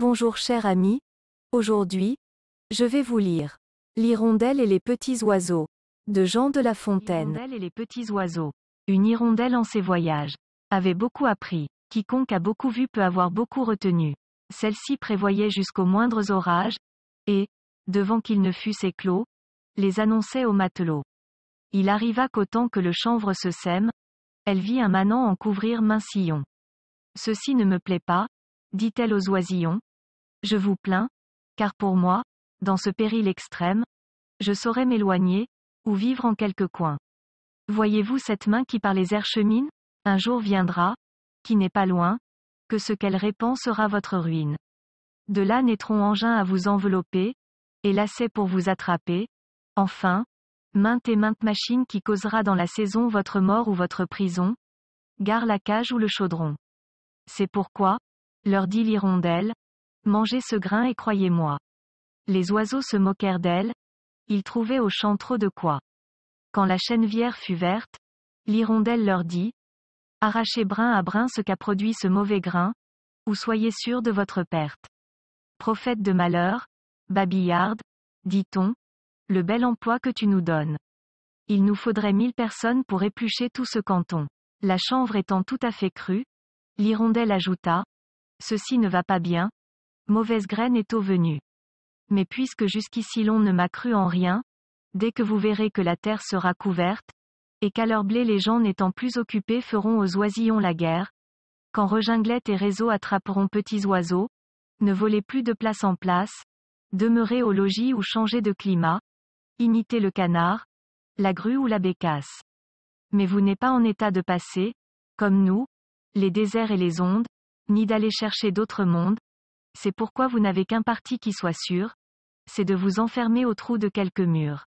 Bonjour cher ami. Aujourd'hui, je vais vous lire L'hirondelle et les petits oiseaux de Jean de La Fontaine. L'hirondelle et les petits oiseaux. Une hirondelle en ses voyages avait beaucoup appris. Quiconque a beaucoup vu peut avoir beaucoup retenu. Celle-ci prévoyait jusqu'aux moindres orages et, devant qu'ils ne fussent éclos, les annonçait aux matelots. Il arriva qu'autant que le chanvre se sème, elle vit un manant en couvrir main sillon. Ceci ne me plaît pas, dit-elle aux oisillons, je vous plains, car pour moi, dans ce péril extrême, je saurais m'éloigner, ou vivre en quelque coin. Voyez-vous cette main qui par les airs chemine Un jour viendra, qui n'est pas loin, que ce qu'elle répand sera votre ruine. De là naîtront engins à vous envelopper, et lacets pour vous attraper, enfin, mainte et mainte machine qui causera dans la saison votre mort ou votre prison, gare la cage ou le chaudron. C'est pourquoi, leur dit l'hirondelle, Mangez ce grain et croyez-moi. Les oiseaux se moquèrent d'elle, ils trouvaient au champ trop de quoi. Quand la chènevière fut verte, l'hirondelle leur dit, Arrachez brin à brin ce qu'a produit ce mauvais grain, ou soyez sûrs de votre perte. Prophète de malheur, babillarde, dit-on, le bel emploi que tu nous donnes. Il nous faudrait mille personnes pour éplucher tout ce canton. La chanvre étant tout à fait crue, l'hirondelle ajouta, Ceci ne va pas bien, Mauvaise graine est au venu. Mais puisque jusqu'ici l'on ne m'a cru en rien, dès que vous verrez que la terre sera couverte, et qu'à leur blé les gens n'étant plus occupés feront aux oisillons la guerre, quand rejinglettes et réseaux attraperont petits oiseaux, ne volez plus de place en place, demeurez au logis ou changez de climat, imitez le canard, la grue ou la bécasse. Mais vous n'êtes pas en état de passer, comme nous, les déserts et les ondes, ni d'aller chercher d'autres mondes, c'est pourquoi vous n'avez qu'un parti qui soit sûr, c'est de vous enfermer au trou de quelques murs.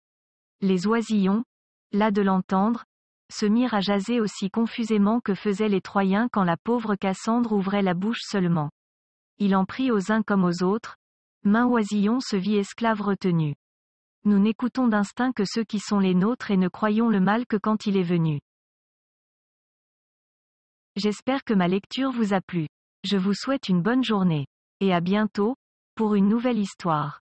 Les oisillons, là de l'entendre, se mirent à jaser aussi confusément que faisaient les Troyens quand la pauvre Cassandre ouvrait la bouche seulement. Il en prit aux uns comme aux autres, main oisillon se vit esclave retenu. Nous n'écoutons d'instinct que ceux qui sont les nôtres et ne croyons le mal que quand il est venu. J'espère que ma lecture vous a plu. Je vous souhaite une bonne journée et à bientôt, pour une nouvelle histoire.